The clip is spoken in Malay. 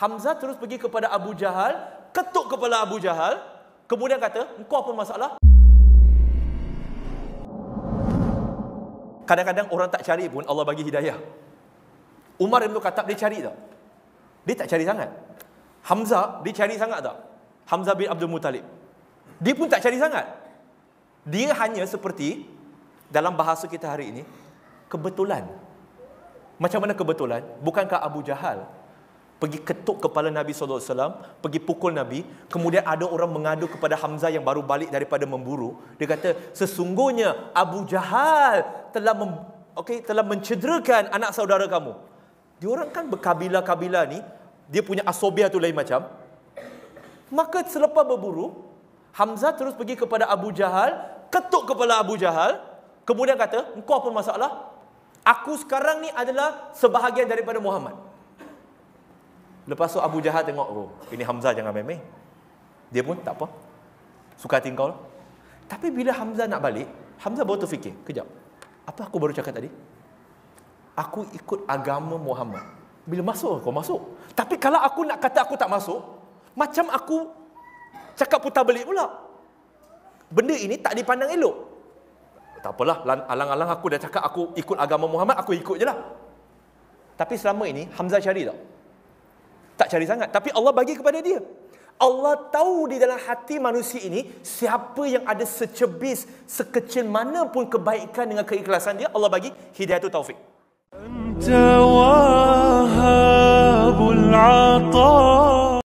Hamzah terus pergi kepada Abu Jahal, ketuk kepala Abu Jahal, kemudian kata, "Engkau apa masalah?" Kadang-kadang orang tak cari pun Allah bagi hidayah. Umar bin Khattab dia cari tak? Dia tak cari sangat. Hamzah dia cari sangat tak? Hamzah bin Abdul Muttalib. Dia pun tak cari sangat. Dia hanya seperti dalam bahasa kita hari ini kebetulan. Macam mana kebetulan? Bukankah Abu Jahal pergi ketuk kepala Nabi sallallahu alaihi wasallam, pergi pukul Nabi, kemudian ada orang mengadu kepada Hamzah yang baru balik daripada memburu, dia kata sesungguhnya Abu Jahal telah mem- okey telah mencederakan anak saudara kamu. Diorang kan berkabila-kabila ni, dia punya asobia tu lain macam. Maka selepas berburu, Hamzah terus pergi kepada Abu Jahal, ketuk kepala Abu Jahal, kemudian kata, "Engkau pun masalah? Aku sekarang ni adalah sebahagian daripada Muhammad." Lepas tu Abu Jahal tengok, oh, ini Hamzah jangan main-main. Dia pun tak apa. Suka hati kau lah. Tapi bila Hamzah nak balik, Hamzah baru terfikir. Kejap. Apa aku baru cakap tadi? Aku ikut agama Muhammad. Bila masuk, kau masuk. Tapi kalau aku nak kata aku tak masuk, macam aku cakap putar belik pula. Benda ini tak dipandang elok. Tak apalah, alang-alang aku dah cakap aku ikut agama Muhammad, aku ikut je lah. Tapi selama ini, Hamzah cari tak? cari sangat tapi Allah bagi kepada dia Allah tahu di dalam hati manusia ini siapa yang ada secebis sekecil mana pun kebaikan dengan keikhlasan dia Allah bagi hidayah tu taufik Anta wahabul ataa